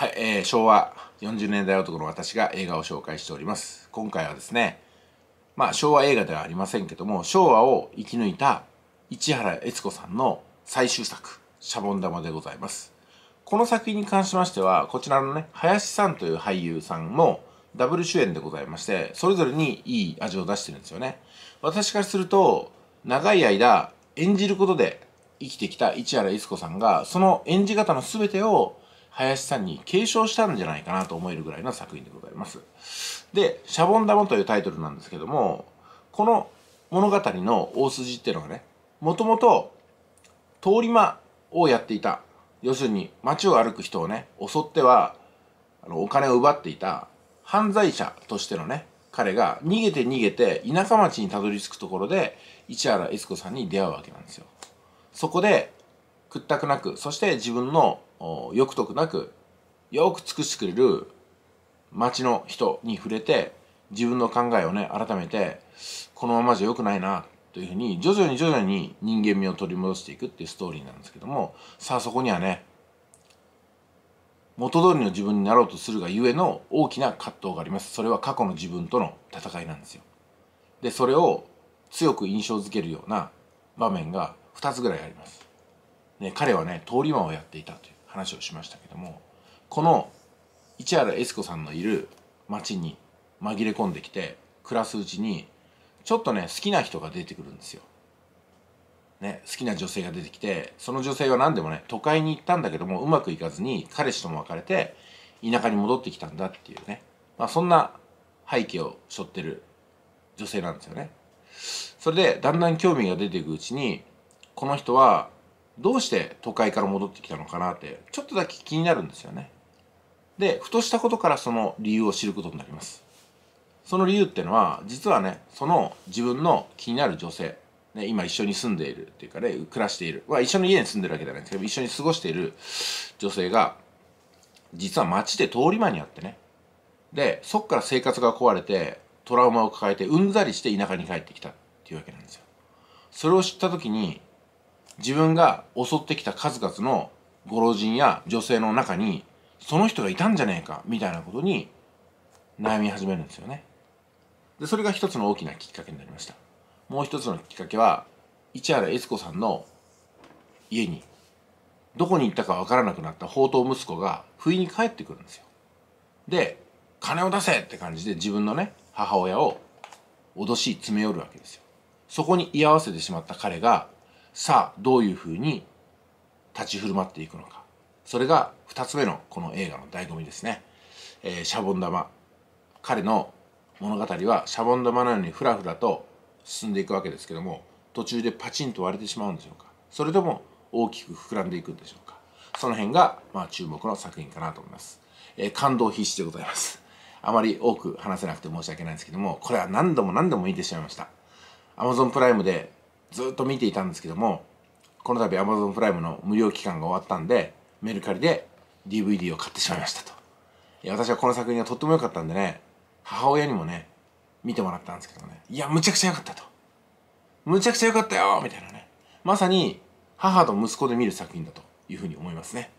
はい、えー、昭和40年代男の私が映画を紹介しております。今回はですね、まあ昭和映画ではありませんけども、昭和を生き抜いた市原悦子さんの最終作、シャボン玉でございます。この作品に関しましては、こちらのね、林さんという俳優さんもダブル主演でございまして、それぞれにいい味を出してるんですよね。私からすると、長い間演じることで生きてきた市原悦子さんが、その演じ方の全てを林さんに継承したんじゃないかなと思えるぐらいの作品でございます。で、シャボン玉というタイトルなんですけども、この物語の大筋っていうのがね、もともと通り魔をやっていた、要するに街を歩く人をね、襲ってはあのお金を奪っていた犯罪者としてのね、彼が逃げて逃げて田舎町にたどり着くところで市原悦子さんに出会うわけなんですよ。そこで屈託なく、そして自分の欲得なくよく尽くしてくれる町の人に触れて自分の考えをね改めてこのままじゃ良くないなというふうに徐々に徐々に人間味を取り戻していくっていうストーリーなんですけどもさあそこにはね元通りの自分になろうとするがゆえの大きな葛藤がありますそれは過去の自分との戦いなんですよでそれを強く印象づけるような場面が2つぐらいあります、ね、彼はね通り魔をやっていたという話をしましたけどもこの市原悦子さんのいる町に紛れ込んできて暮らすうちにちょっとね好きな人が出てくるんですよ。ね、好きな女性が出てきてその女性は何でもね都会に行ったんだけどもうまくいかずに彼氏とも別れて田舎に戻ってきたんだっていうね、まあ、そんな背景を背負ってる女性なんですよね。それでだんだん興味が出ていくうちにこの人はどうして都会から戻ってきたのかなってちょっとだけ気になるんですよねでふとしたことからその理由を知ることになりますその理由ってのは実はねその自分の気になる女性、ね、今一緒に住んでいるっていうかね暮らしている、まあ、一緒の家に住んでるわけじゃないんですけど一緒に過ごしている女性が実は街で通り魔にあってねでそっから生活が壊れてトラウマを抱えてうんざりして田舎に帰ってきたっていうわけなんですよそれを知った時に自分が襲ってきた数々のご老人や女性の中にその人がいたんじゃねえかみたいなことに悩み始めるんですよねでそれが一つの大きなきっかけになりましたもう一つのきっかけは市原悦子さんの家にどこに行ったかわからなくなった宝刀息子が不意に帰ってくるんですよで金を出せって感じで自分のね母親を脅し詰め寄るわけですよそこに居合わせてしまった彼がさあどういうふうに立ち振る舞っていくのかそれが2つ目のこの映画の醍醐味ですね、えー、シャボン玉彼の物語はシャボン玉のようにふらふらと進んでいくわけですけども途中でパチンと割れてしまうんでしょうかそれとも大きく膨らんでいくんでしょうかその辺がまあ注目の作品かなと思います、えー、感動必至でございますあまり多く話せなくて申し訳ないんですけどもこれは何度も何度も見てしまいました Amazon プライムでずっと見ていたんですけどもこの度 Amazon プライムの無料期間が終わったんでメルカリで DVD を買ってしまいましたと私はこの作品がとっても良かったんでね母親にもね見てもらったんですけどねいやむちゃくちゃ良かったとむちゃくちゃ良かったよみたいなねまさに母と息子で見る作品だというふうに思いますね